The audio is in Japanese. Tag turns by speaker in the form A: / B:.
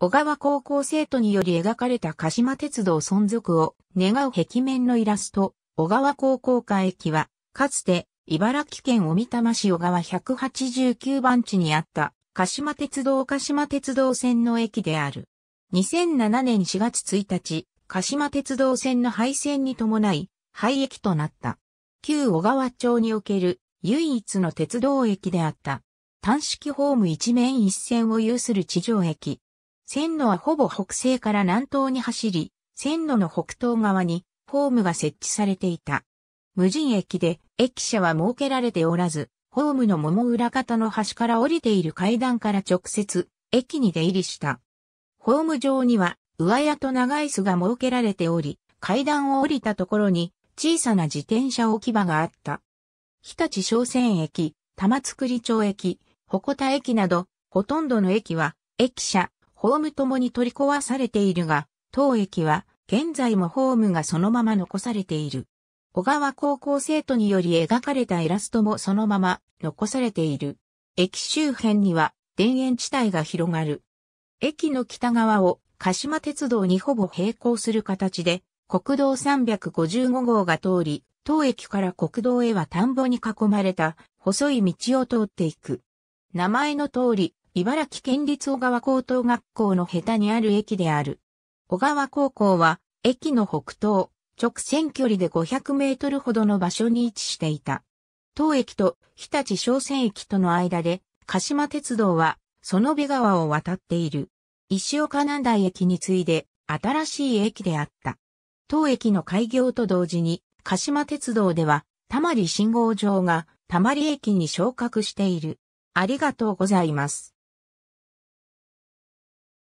A: 小川高校生徒により描かれた鹿島鉄道存続を願う壁面のイラスト、小川高校下駅は、かつて茨城県小美玉市小川189番地にあった鹿島鉄道鹿島鉄道線の駅である。2007年4月1日、鹿島鉄道線の廃線に伴い、廃駅となった。旧小川町における唯一の鉄道駅であった。単式ホーム一面一線を有する地上駅。線路はほぼ北西から南東に走り、線路の北東側にホームが設置されていた。無人駅で駅舎は設けられておらず、ホームの桃裏方の端から降りている階段から直接駅に出入りした。ホーム上には上屋と長椅子が設けられており、階段を降りたところに小さな自転車置き場があった。日立商船駅、玉造町駅、鉾田駅など、ほとんどの駅は、駅舎、ホームともに取り壊されているが、当駅は現在もホームがそのまま残されている。小川高校生徒により描かれたイラストもそのまま残されている。駅周辺には田園地帯が広がる。駅の北側を鹿島鉄道にほぼ並行する形で国道355号が通り、当駅から国道へは田んぼに囲まれた細い道を通っていく。名前の通り、茨城県立小川高等学校の下手にある駅である。小川高校は、駅の北東、直線距離で500メートルほどの場所に位置していた。当駅と日立商船駅との間で、鹿島鉄道は、その部川を渡っている。石岡南大駅に次いで、新しい駅であった。当駅の開業と同時に、鹿島鉄道では、たまり信号場が、たまり駅に昇格している。ありがとうございます。